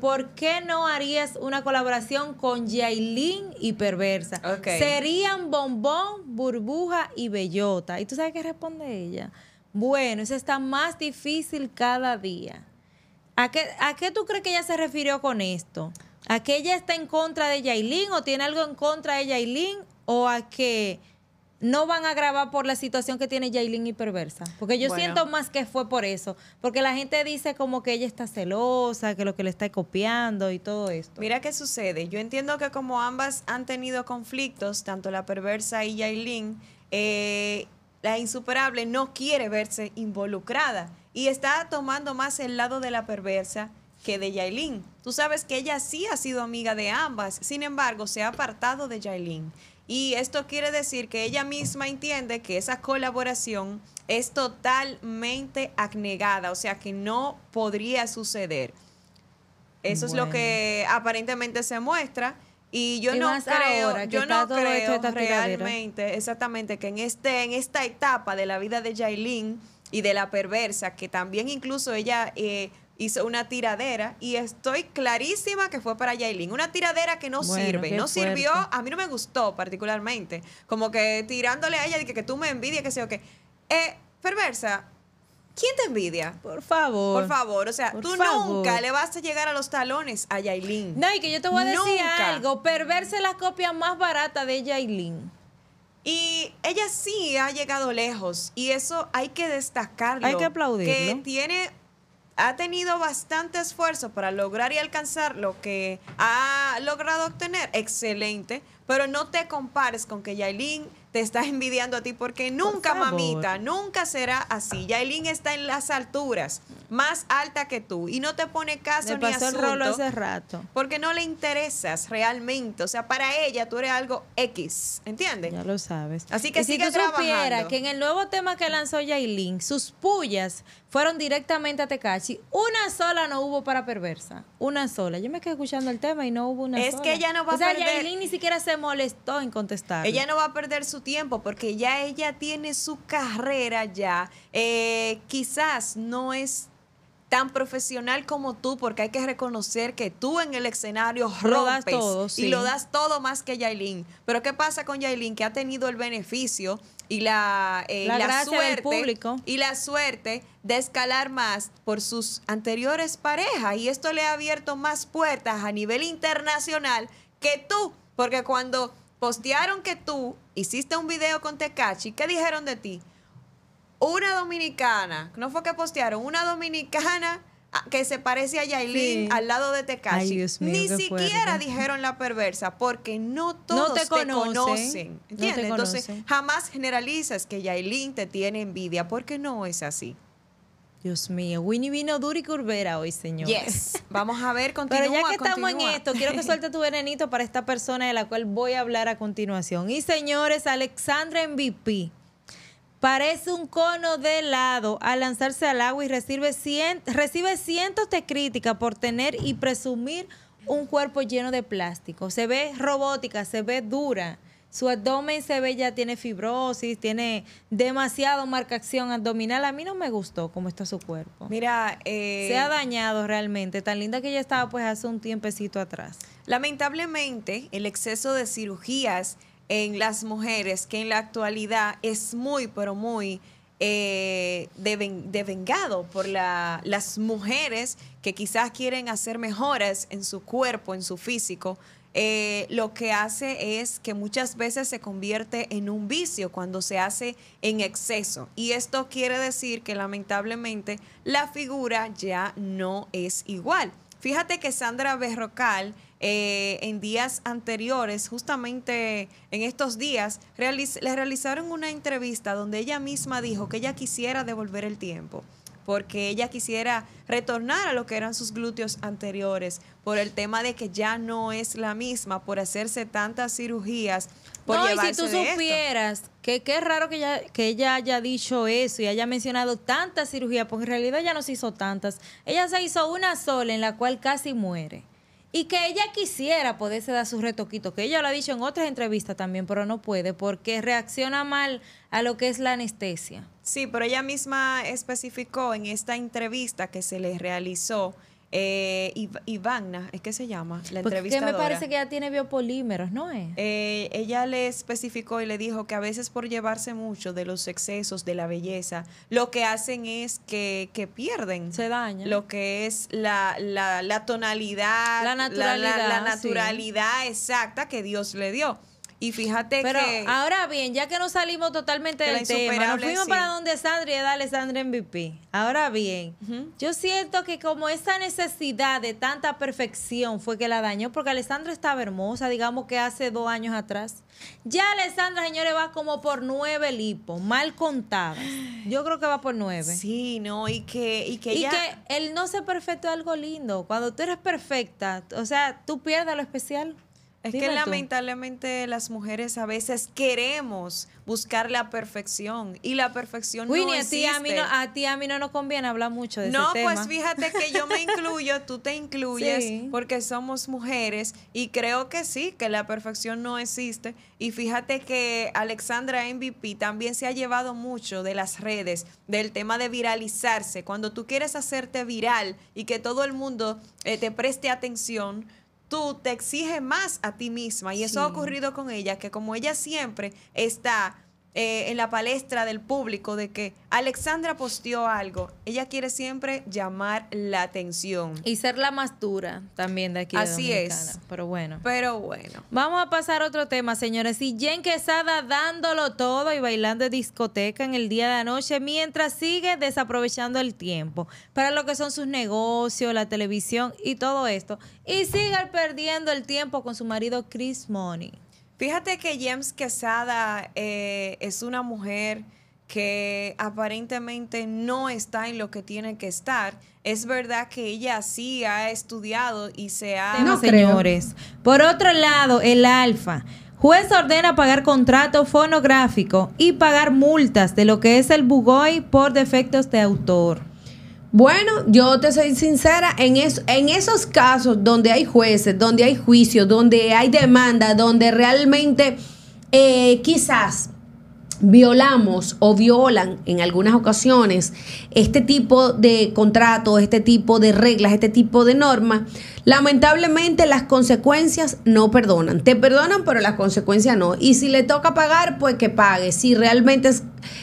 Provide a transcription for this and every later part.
¿por qué no harías una colaboración con Yailin y Perversa? Serían Bombón, Burbuja y Bellota. ¿Y tú sabes qué responde ella? Bueno, eso está más difícil cada día. ¿A qué, ¿A qué tú crees que ella se refirió con esto? ¿A que ella está en contra de Yailin o tiene algo en contra de Yailin? ¿O a que no van a grabar por la situación que tiene Jailin y Perversa. Porque yo siento más que fue por eso. Porque la gente dice como que ella está celosa, que lo que le está copiando y todo esto. Mira qué sucede. Yo entiendo que como ambas han tenido conflictos, tanto la Perversa y Jailin, eh, la insuperable no quiere verse involucrada y está tomando más el lado de la Perversa que de Yailin. Tú sabes que ella sí ha sido amiga de ambas, sin embargo, se ha apartado de Yailin. Y esto quiere decir que ella misma entiende que esa colaboración es totalmente acnegada, o sea que no podría suceder. Eso es lo que aparentemente se muestra. Y yo no creo, realmente, exactamente, que en este, en esta etapa de la vida de Jailin y de la perversa, que también incluso ella eh, hizo una tiradera y estoy clarísima que fue para Yailin. Una tiradera que no sirve. No sirvió, a mí no me gustó particularmente. Como que tirándole a ella y que, tú me envidias, que sé o qué. Eh, perversa, ¿Quién te envidia? Por favor. Por favor, o sea, tú nunca le vas a llegar a los talones a Yailin. No, y que yo te voy a decir algo. algo, es la copia más barata de Yailin. Y ella sí ha llegado lejos y eso hay que destacarlo. Hay que aplaudirlo. Que tiene ha tenido bastante esfuerzo para lograr y alcanzar lo que ha logrado obtener, excelente, pero no te compares con que Yailin te estás envidiando a ti porque nunca, mamita, nunca será así. Yailin está en las alturas, más alta que tú, y no te pone caso Me ni pasó asunto. hace rato. Porque no le interesas realmente. O sea, para ella tú eres algo X, ¿entiendes? Ya lo sabes. Así que sigue si que en el nuevo tema que lanzó Yailin, sus pullas fueron directamente a Tecachi. Una sola no hubo para perversa. Una sola. Yo me quedé escuchando el tema y no hubo una sola. Es que ella no va a perder. O sea, Yailin ni siquiera se molestó en contestar. Ella no va a perder su tiempo porque ya ella tiene su carrera ya. Eh, quizás no es tan profesional como tú, porque hay que reconocer que tú en el escenario rompes todo, y lo das todo más que Yailin. Pero ¿qué pasa con Yailin? Que ha tenido el beneficio y la, eh, público. y la suerte de escalar más por sus anteriores parejas y esto le ha abierto más puertas a nivel internacional que tú, porque cuando postearon que tú hiciste un video con Tecachi, ¿qué dijeron de ti? Una dominicana, no fue que postearon, una dominicana ah, que se parece a Yailin al lado de Tekashi. Ni siquiera dijeron la perversa, porque no todos te, conocen. ¿Entiendes? Entonces, jamás generalizas que Yailin te tiene envidia, porque no es así. Dios mío, Winnie vino duro y curvera hoy, señor. Yes. Vamos a ver, continúa, Pero ya que estamos en esto, quiero que suelte tu venenito para esta persona de la cual voy a hablar a continuación. Y señores, Alexandra MVP. Parece un cono de helado al lanzarse al agua y recibe, recibe cientos de críticas por tener y presumir un cuerpo lleno de plástico. Se ve robótica, se ve dura su abdomen se ve ya tiene fibrosis, tiene demasiado marcación abdominal. A mí no me gustó cómo está su cuerpo. Mira, eh, se ha dañado realmente, tan linda que ella estaba pues hace un tiempecito atrás. Lamentablemente, el exceso de cirugías en las mujeres, que en la actualidad es muy, pero muy eh, devengado por las mujeres que quizás quieren hacer mejoras en su cuerpo, en su físico, eh, lo que hace es que muchas veces se convierte en un vicio cuando se hace en exceso. Y esto quiere decir que lamentablemente la figura ya no es igual. Fíjate que Sandra Berrocal eh, en días anteriores, justamente en estos días, le realizaron una entrevista donde ella misma dijo que ella quisiera devolver el tiempo porque ella quisiera retornar a lo que eran sus glúteos anteriores, por el tema de que ya no es la misma, por hacerse tantas cirugías. Por no, y si tú supieras que qué raro que ella, que ella haya dicho eso y haya mencionado tantas cirugías, porque en realidad ya no se hizo tantas. Ella se hizo una sola en la cual casi muere y que ella quisiera poderse dar sus retoquitos, que ella lo ha dicho en otras entrevistas también, pero no puede porque reacciona mal a lo que es la anestesia. Sí, pero ella misma especificó en esta entrevista que se le realizó eh, Ivana, es que se llama la entrevista. me parece que ella tiene biopolímeros, ¿no es? Eh, ella le especificó y le dijo que a veces por llevarse mucho de los excesos de la belleza, lo que hacen es que, pierden. Se Lo que es la, la, tonalidad, la naturalidad, exacta que Dios le dio. Y fíjate Pero Ahora bien, ya que no salimos totalmente del tema, fuimos para donde Sandra y alessandra en MVP. Ahora bien, yo siento que como esa necesidad de tanta perfección fue que la dañó, porque Alessandra estaba hermosa, digamos que hace dos años atrás. Ya Alessandra, señores, va como por nueve lipos, mal contadas. Yo creo que va por nueve. Sí, no, y que. Y que, y que no se perfecto algo lindo. Cuando tú eres perfecta, o sea, tú pierdes lo especial. Es que lamentablemente las mujeres a veces queremos buscar la perfección y la perfección no existe. A ti, a, no, ti a mí no nos conviene hablar mucho de no, ese tema. No, pues fíjate que yo me incluyo, tú te incluyes porque somos mujeres y creo que sí, que la perfección no existe. Y fíjate que Alexandra MVP también se ha llevado mucho de las redes, del tema de viralizarse. Cuando tú quieres hacerte viral y que todo el mundo eh, te preste atención, tú te exiges más a ti misma. Y eso ha ocurrido con ella, que como ella siempre está eh, en la palestra del público de que Alexandra posteó algo. Ella quiere siempre llamar la atención. Y ser la más dura también de aquí. De Así es. Pero bueno. Pero bueno. Vamos a pasar a otro tema, señores. Y Jen Quesada dándolo todo y bailando de discoteca en el día de anoche mientras sigue desaprovechando el tiempo para lo que son sus negocios, la televisión y todo esto. Y sigue perdiendo el tiempo con su marido Chris Money. Fíjate que James Quesada eh, es una mujer que aparentemente no está en lo que tiene que estar. Es verdad que ella sí ha estudiado y se ha... No, señores. Por otro lado, el alfa. Juez ordena pagar contrato fonográfico y pagar multas de lo que es el Bugoy por defectos de autor. Bueno, yo te soy sincera, en, en esos casos donde hay jueces, donde hay juicios, donde hay demanda, donde realmente eh, quizás violamos o violan en algunas ocasiones este tipo de contratos, este tipo de reglas, este tipo de normas, lamentablemente las consecuencias no perdonan. Te perdonan, pero las consecuencias no. Y si le toca pagar, pues que pague. Si realmente es,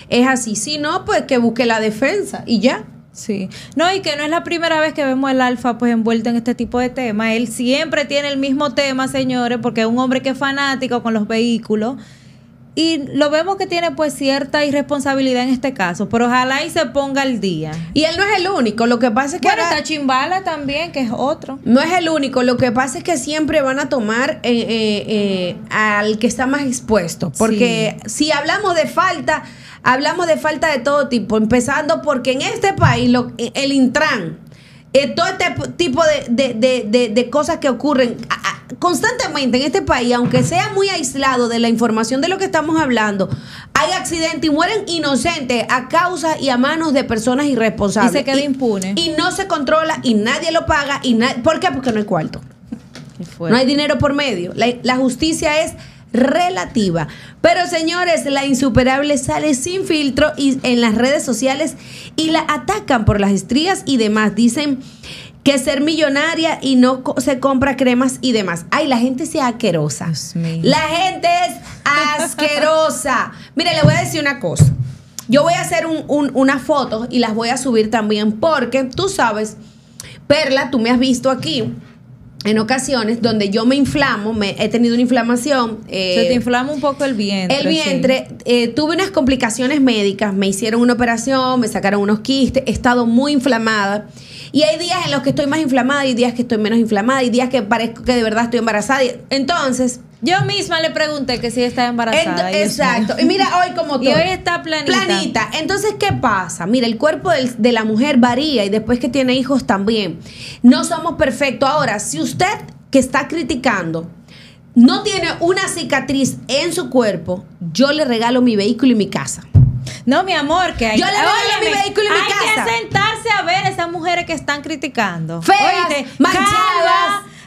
es así. Si no, pues que busque la defensa y ya. Sí. No, y que no es la primera vez que vemos al Alfa pues envuelto en este tipo de temas. Él siempre tiene el mismo tema, señores, porque es un hombre que es fanático con los vehículos. Y lo vemos que tiene pues cierta irresponsabilidad en este caso, pero ojalá y se ponga al día. Y él no es el único, lo que pasa es que... está Chimbala también, que es otro. No es el único, lo que pasa es que siempre van a tomar eh, eh, eh, al que está más expuesto, porque si hablamos de falta hablamos de falta de todo tipo, empezando porque en este país eh, el Intran, eh, todo este tipo de, cosas que ocurren constantemente en este país, aunque sea muy aislado de la información de lo que estamos hablando, hay accidentes y mueren inocentes a causa y a manos de personas irresponsables. Y se queda impune. Y no se controla y nadie lo paga. Y ¿Por qué? Porque no hay cuarto. No hay dinero por medio. la justicia es relativa. Pero señores, la insuperable sale sin filtro y en las redes sociales y la atacan por las estrías y demás. Dicen que ser millonaria y no se compra cremas y demás. Ay, la gente sea asquerosa. La gente es asquerosa. Mire, le voy a decir una cosa. Yo voy a hacer una foto y las voy a subir también porque tú sabes, Perla, tú me has visto aquí en ocasiones donde yo me inflamo, me, he tenido una inflamación. Se te eh, inflama un poco el vientre. El vientre, eh, tuve unas complicaciones médicas, me hicieron una operación, me sacaron unos quistes, he estado muy inflamada. Y hay días en los que estoy más inflamada y días que estoy menos inflamada y días que parezco que de verdad estoy embarazada. Entonces, yo misma le pregunté que si está embarazada. exacto. Y mira, hoy como tú. Y hoy está planita. Planita. Entonces, ¿qué pasa? Mira, el cuerpo de la mujer varía y después que tiene hijos también. No somos perfectos. Ahora, si usted que está criticando no tiene una cicatriz en su cuerpo, yo le regalo mi vehículo y mi casa. No, mi amor, que hay, Yo le regalo mi vehículo y mi casa. Hay que sentarse a ver esas mujeres que están criticando. Feas,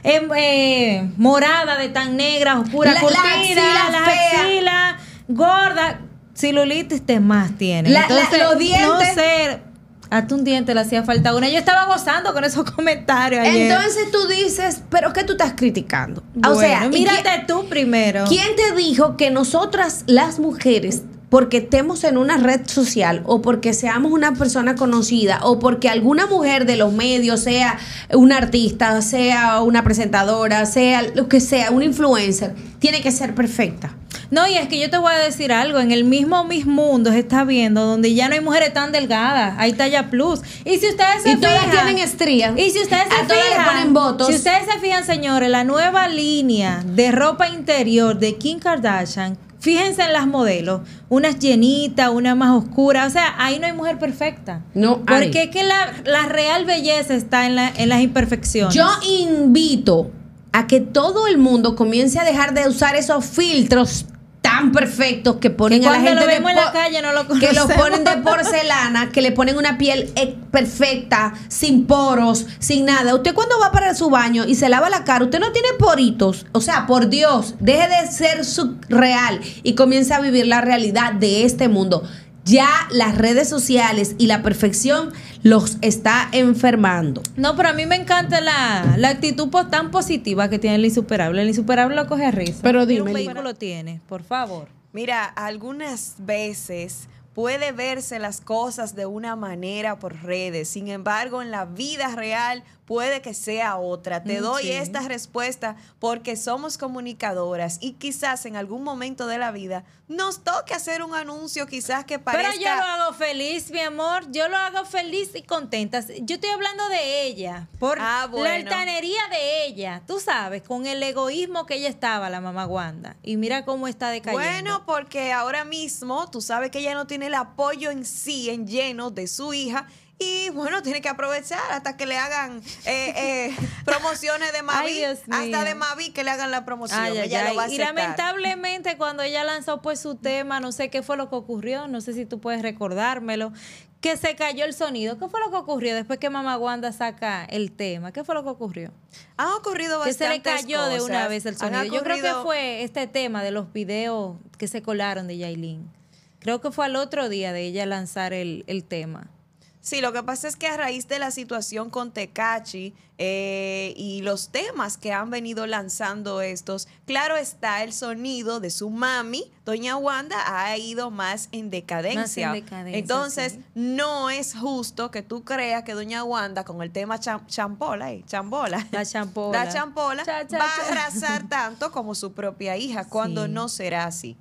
eh, morada, de tan negra, oscura, la, cortina, la las axilas, gorda, celulitis te más tiene. Entonces, los dientes. No ser, hasta un diente le hacía falta una. Yo estaba gozando con esos comentarios Entonces tú dices, ¿pero qué tú estás criticando? Ah, o sea, mírate tú primero. ¿Quién te dijo que nosotras las mujeres porque estemos en una red social o porque seamos una persona conocida o porque alguna mujer de los medios, sea una artista, sea una presentadora, sea lo que sea, un influencer, tiene que ser perfecta. No, y es que yo te voy a decir algo, en el mismo Mis Mundos está viendo donde ya no hay mujeres tan delgadas, hay talla plus. Y si ustedes se y todas tienen estrías. Y si ustedes se a fijan, ponen votos. Si ustedes se fijan, señores, la nueva línea de ropa interior de Kim Kardashian Fíjense en las modelos, unas llenitas, una más oscura, o sea, ahí no hay mujer perfecta. No hay. Porque es que la, real belleza está en, la, en las imperfecciones. Yo invito a que todo el mundo comience a dejar de usar esos filtros tan perfectos que ponen a la gente lo vemos en la calle no lo que los ponen de porcelana, que le ponen una piel e- perfecta, sin poros, sin nada. Usted cuando va para su baño y se lava la cara, usted no tiene poritos. O sea, por Dios, deje de ser surreal y comience a vivir la realidad de este mundo ya las redes sociales y la perfección los está enfermando. No, pero a mí me encanta la, actitud tan positiva que tiene el insuperable. El insuperable lo coge a risa. Pero dime. ¿Qué vehículo tiene? Por favor. Mira, algunas veces puede verse las cosas de una manera por redes, sin embargo en la vida real puede que sea otra. Te mm, doy esta respuesta porque somos comunicadoras y quizás en algún momento de la vida nos toque hacer un anuncio quizás que parezca... Pero yo lo hago feliz, mi amor. Yo lo hago feliz y contenta. Yo estoy hablando de ella, por ah, la altanería de ella, tú sabes, con el egoísmo que ella estaba, la mamá Wanda. Y mira cómo está decayendo. Bueno, porque ahora mismo tú sabes que ella no tiene el apoyo en sí, en lleno de su hija y bueno, tiene que aprovechar hasta que le hagan eh, eh, promociones de Mavi. hasta de Mavi que le hagan la promoción. y lamentablemente cuando ella lanzó pues su tema, no sé qué fue lo que ocurrió, no sé si tú puedes recordármelo, que se cayó el sonido. ¿Qué fue lo que ocurrió después que Mamá Wanda saca el tema? ¿Qué fue lo que ocurrió? Ha ocurrido bastante. Que se le cayó de una vez el sonido. Yo creo que fue este tema de los videos que se colaron de Yailin. Creo que fue al otro día de ella lanzar el, el tema. Sí, lo que pasa es que a raíz de la situación con Tecachi eh, y los temas que han venido lanzando estos, claro está el sonido de su mami, Doña Wanda, ha ido más en decadencia. Entonces, no es justo que tú creas que Doña Wanda con el tema champola, eh, la champola, la champola va a arrasar tanto como su propia hija, cuando no será así.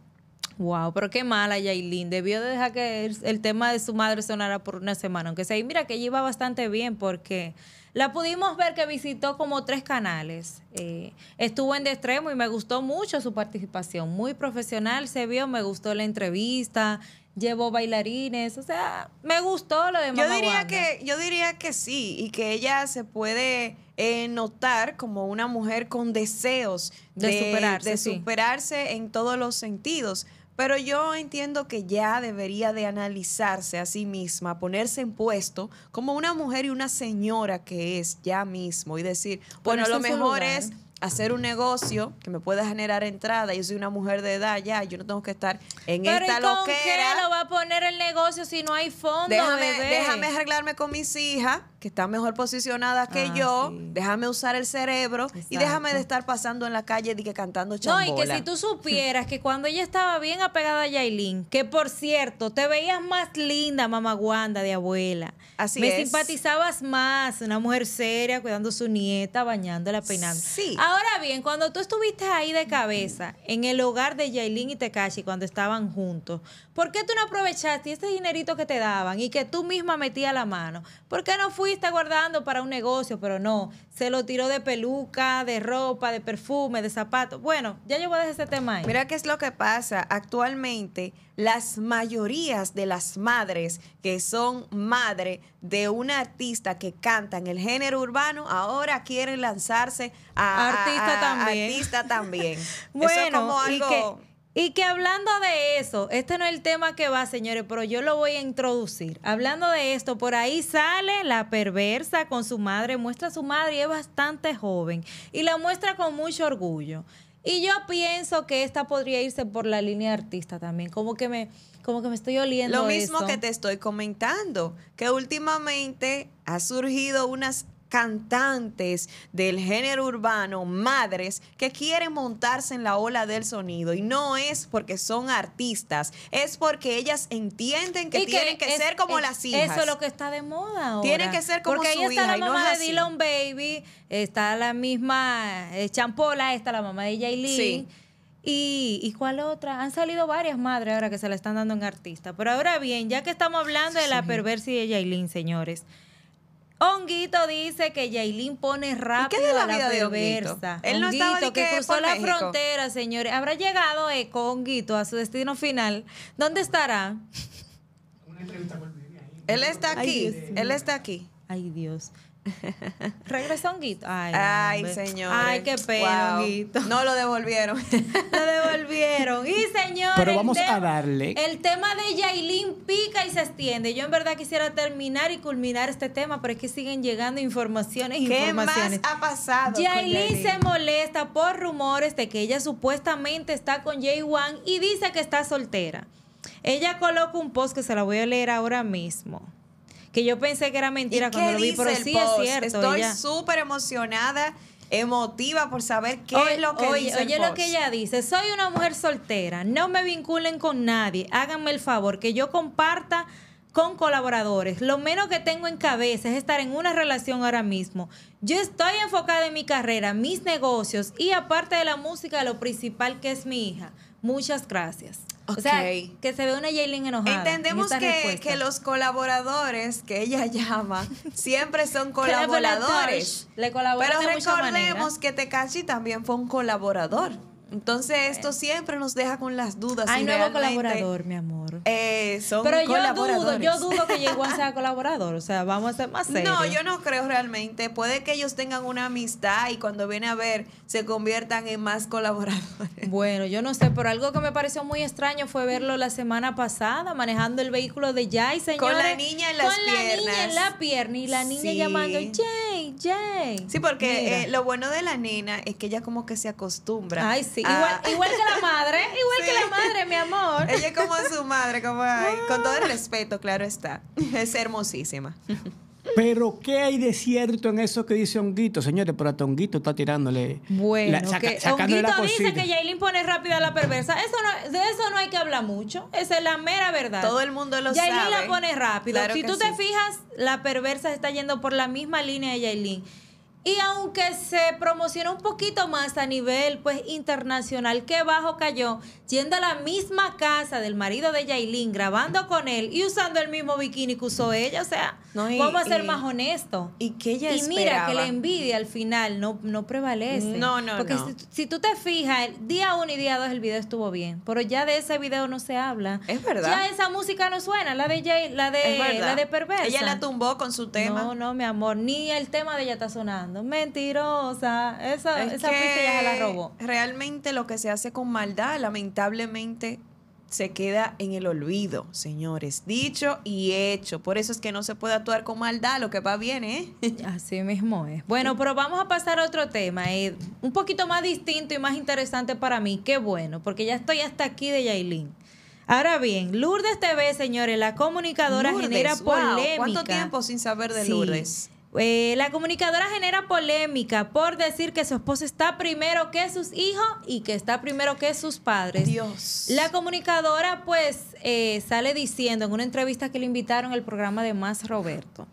Wow, pero qué mala Yailin. Debió dejar que el, tema de su madre sonara por una semana, aunque sea. mira que ella iba bastante bien porque la pudimos ver que visitó como tres canales. Eh, estuvo en de extremo y me gustó mucho su participación. Muy profesional se vio, me gustó la entrevista, llevó bailarines, o sea, me gustó lo de yo diría que Yo diría que sí y que ella se puede... Eh, notar como una mujer con deseos de, superarse, de superarse en todos los sentidos. Pero yo entiendo que ya debería de analizarse a sí misma, ponerse en puesto como una mujer y una señora que es ya mismo y decir, bueno, lo mejor es hacer un negocio que me pueda generar entrada. Yo soy una mujer de edad ya, yo no tengo que estar en esta ¿y con loquera. lo va a poner el negocio si no hay fondo? Déjame, déjame arreglarme con mis hijas que están mejor posicionadas que ah, yo, déjame usar el cerebro y déjame de estar pasando en la calle y que cantando chambola. No, y que si tú supieras que cuando ella estaba bien apegada a Yailin, que por cierto, te veías más linda, mamá Wanda de abuela. Así Me simpatizabas más, una mujer seria, cuidando a su nieta, bañándola, peinándola. Sí. Ahora bien, cuando tú estuviste ahí de cabeza, en el hogar de Yailin y Tekashi, cuando estaban juntos, ¿por qué tú no aprovechaste ese dinerito que te daban y que tú misma metías la mano? ¿Por qué no fuiste está guardando para un negocio, pero no. Se lo tiró de peluca, de ropa, de perfume, de zapatos. Bueno, ya yo voy a ese tema Mira qué es lo que pasa. Actualmente, las mayorías de las madres que son madre de un artista que canta en el género urbano, ahora quieren lanzarse a artista también. bueno, como algo... Y que hablando de eso, este no es el tema que va, señores, pero yo lo voy a introducir. Hablando de esto, por ahí sale la perversa con su madre, muestra a su madre y es bastante joven. Y la muestra con mucho orgullo. Y yo pienso que esta podría irse por la línea artista también. Como que me, como que me estoy oliendo. Lo mismo que te estoy comentando, que últimamente ha surgido unas cantantes del género urbano, madres que quieren montarse en la ola del sonido y no es porque son artistas, es porque ellas entienden que, tienen que ser como las hijas. Eso es lo que está de moda ahora. Tienen que ser como porque ahí está la mamá de Dylan Baby, está la misma eh, Champola, está la mamá de Jaylin. Y, ¿Y cuál otra? Han salido varias madres ahora que se la están dando en artista. Pero ahora bien, ya que estamos hablando de la y de Jaylin, señores, Honguito dice que Yailin pone rápido la, a la vida De Él que, cruzó la frontera, señores. Habrá llegado Eco Honguito a su destino final. ¿Dónde estará? él, está aquí. él está aquí. Ay, Dios. Regresó Honguito. Ay, Ay señor. Ay, qué pena, No lo devolvieron. lo devolvieron. Y señores. vamos a darle. El tema de Yailin pica y se extiende. Yo en verdad quisiera terminar y culminar este tema, pero es que siguen llegando informaciones. ¿Qué más ha pasado? Yailin se molesta por rumores de que ella supuestamente está con Jay Wan y dice que está soltera. Ella coloca un post que se la voy a leer ahora mismo que yo pensé que era mentira cuando lo vi, pero sí es cierto. Estoy súper emocionada emotiva por saber qué es lo que Oye, lo que ella dice, soy una mujer soltera, no me vinculen con nadie, háganme el favor que yo comparta con colaboradores. Lo menos que tengo en cabeza es estar en una relación ahora mismo. Yo estoy enfocada en mi carrera, mis negocios y aparte de la música, lo principal que es mi hija. Muchas gracias. O sea, que se ve una Jalen enojada. Entendemos que, los colaboradores que ella llama siempre son colaboradores. Le pero recordemos que Tekashi también fue un colaborador. Entonces esto siempre nos deja con las dudas. Hay nuevo colaborador, mi amor. eso eh, son Pero yo dudo, yo dudo que a sea colaborador, o sea, vamos a ser más serios. No, yo no creo realmente. Puede que ellos tengan una amistad y cuando viene a ver se conviertan en más colaboradores. Bueno, yo no sé, pero algo que me pareció muy extraño fue verlo la semana pasada manejando el vehículo de Jay, señor. Con la niña en las piernas. Con la niña en la pierna y la niña llamando, Sí, porque eh, lo bueno de la nena es que ella como que se acostumbra. Ay, sí. Igual, que la madre, igual que la madre, mi amor. Ella como su madre, como con todo el ah. respeto, claro está. Es hermosísima. Pero ¿qué hay de cierto en eso que dice Honguito? Señores, pero hasta Honguito está tirándole. Bueno, Honguito dice que Jailin pone rápida la perversa. Eso no, de eso no hay que hablar mucho. Esa es la mera verdad. Todo el mundo lo sabe. Yailin la pone rápida. si tú te fijas, la perversa está yendo por la misma línea de Jailin. Y aunque se promocionó un poquito más a nivel pues internacional, qué bajo cayó, yendo a la misma casa del marido de Yailin, grabando con él y usando el mismo bikini que usó ella. O sea, vamos a ser más honestos. Y que ella Y mira que la envidia al final no, no prevalece. No, no, Porque no. Si, si, tú te fijas, el día 1 y día 2 el video estuvo bien, pero ya de ese video no se habla. Es verdad. Ya esa música no suena, la de la de la de perversa. Ella la tumbó con su tema. No, no, mi amor, ni el tema de ella está sonando. Mentirosa. Esa, ya la robó. Realmente lo que se hace con maldad, lamentablemente, se queda en el olvido, señores. Dicho y hecho. Por eso es que no se puede actuar con maldad, lo que va bien, ¿eh? Así mismo es. Bueno, pero vamos a pasar a otro tema, eh, un poquito más distinto y más interesante para mí. Qué bueno, porque ya estoy hasta aquí de Yailin. Ahora bien, Lourdes TV, señores, la comunicadora genera polémica. ¿Cuánto tiempo sin saber de Lourdes? Eh, la comunicadora genera polémica por decir que su esposo está primero que sus hijos y que está primero que sus padres. Dios. La comunicadora pues eh, sale diciendo en una entrevista que le invitaron al programa de Más Roberto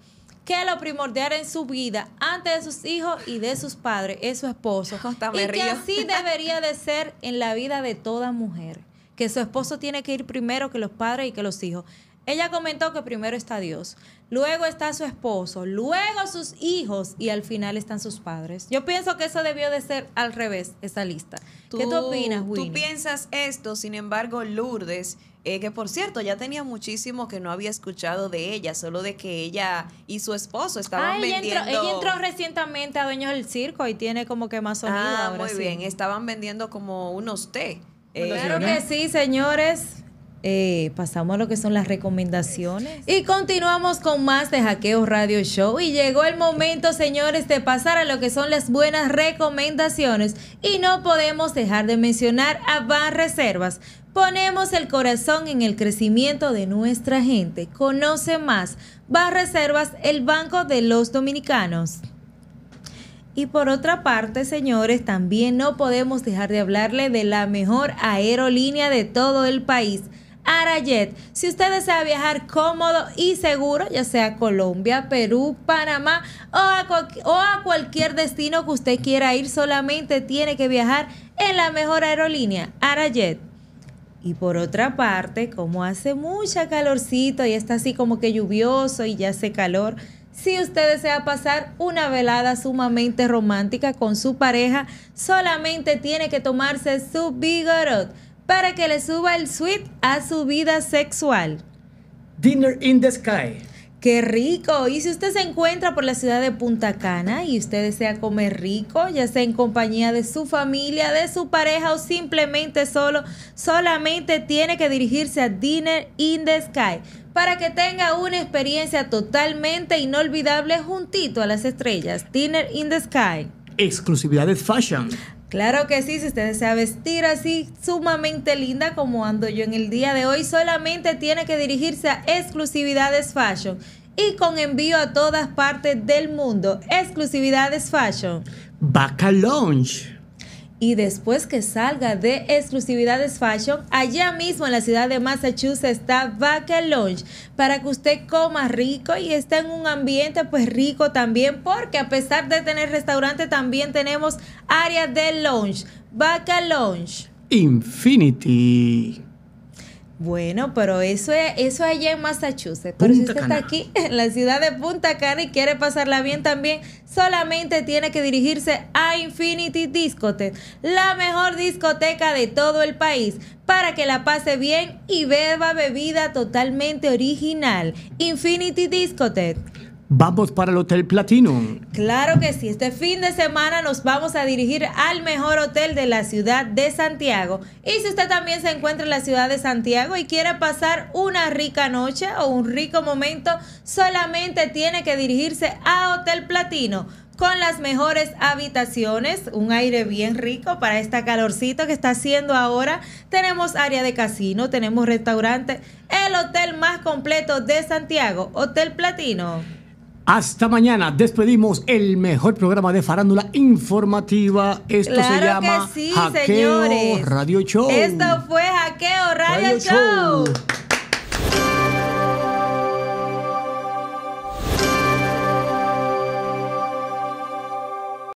que lo primordial en su vida antes de sus hijos y de sus padres es su esposo. y que así debería de ser en la vida de toda mujer. Que su esposo tiene que ir primero que los padres y que los hijos. Ella comentó que primero está Dios, luego está su esposo, luego sus hijos y al final están sus padres. Yo pienso que eso debió de ser al revés, esa lista. ¿Qué tú opinas, Winnie? Tú piensas esto, sin embargo, Lourdes, eh, que por cierto, ya tenía muchísimo que no había escuchado de ella, solo de que ella y su esposo estaban vendiendo... Entró, ella entró recientemente a Dueños del Circo y tiene como que más sonido ah, muy bien, estaban vendiendo como unos té. claro que sí, señores. Eh, pasamos a lo que son las recomendaciones. Y continuamos con más de Hackeo Radio Show. Y llegó el momento, señores, de pasar a lo que son las buenas recomendaciones. Y no podemos dejar de mencionar a Bas Reservas. Ponemos el corazón en el crecimiento de nuestra gente. Conoce más. Bas Reservas, el banco de los dominicanos. Y por otra parte, señores, también no podemos dejar de hablarle de la mejor aerolínea de todo el país. Arajet. Si usted desea viajar cómodo y seguro, ya sea a Colombia, Perú, Panamá o a, cualquier destino que usted quiera ir, solamente tiene que viajar en la mejor aerolínea, Arajet. Y por otra parte, como hace mucha calorcito y está así como que lluvioso y ya hace calor, si usted desea pasar una velada sumamente romántica con su pareja, solamente tiene que tomarse su bigorot para que le suba el suite a su vida sexual. Dinner in the Sky. Qué rico. Y si usted se encuentra por la ciudad de Punta Cana y usted desea comer rico, ya sea en compañía de su familia, de su pareja o simplemente solo, solamente tiene que dirigirse a Dinner in the Sky para que tenga una experiencia totalmente inolvidable juntito a las estrellas. Dinner in the Sky. Exclusividades Fashion. Claro que sí, si usted desea vestir así sumamente linda como ando yo en el día de hoy, solamente tiene que dirigirse a Exclusividades Fashion y con envío a todas partes del mundo. Exclusividades Fashion. Baca Lounge y después que salga de Exclusividades Fashion, allá mismo en la ciudad de Massachusetts está Vaca Lounge para que usted coma rico y esté en un ambiente pues rico también porque a pesar de tener restaurante también tenemos área de lounge, Vaca Lounge. Infinity. Bueno, pero eso es, eso allá en Massachusetts. Pero si usted está aquí en la ciudad de Punta Cana y quiere pasarla bien también, solamente tiene que dirigirse a Infinity Discotheque, la mejor discoteca de todo el país, para que la pase bien y beba bebida totalmente original. Infinity Discotheque. Vamos para el Hotel Platino. Claro que sí. Este fin de semana nos vamos a dirigir al mejor hotel de la ciudad de Santiago. Y si usted también se encuentra en la ciudad de Santiago y quiere pasar una rica noche o un rico momento, solamente tiene que dirigirse a Hotel Platino con las mejores habitaciones, un aire bien rico para esta calorcito que está haciendo ahora. Tenemos área de casino, tenemos restaurante, el hotel más completo de Santiago, Hotel Platino. Hasta mañana. Despedimos el mejor programa de farándula informativa. Esto se llama que sí, señores. Radio Show. Esto fue Hackeo Radio, Show.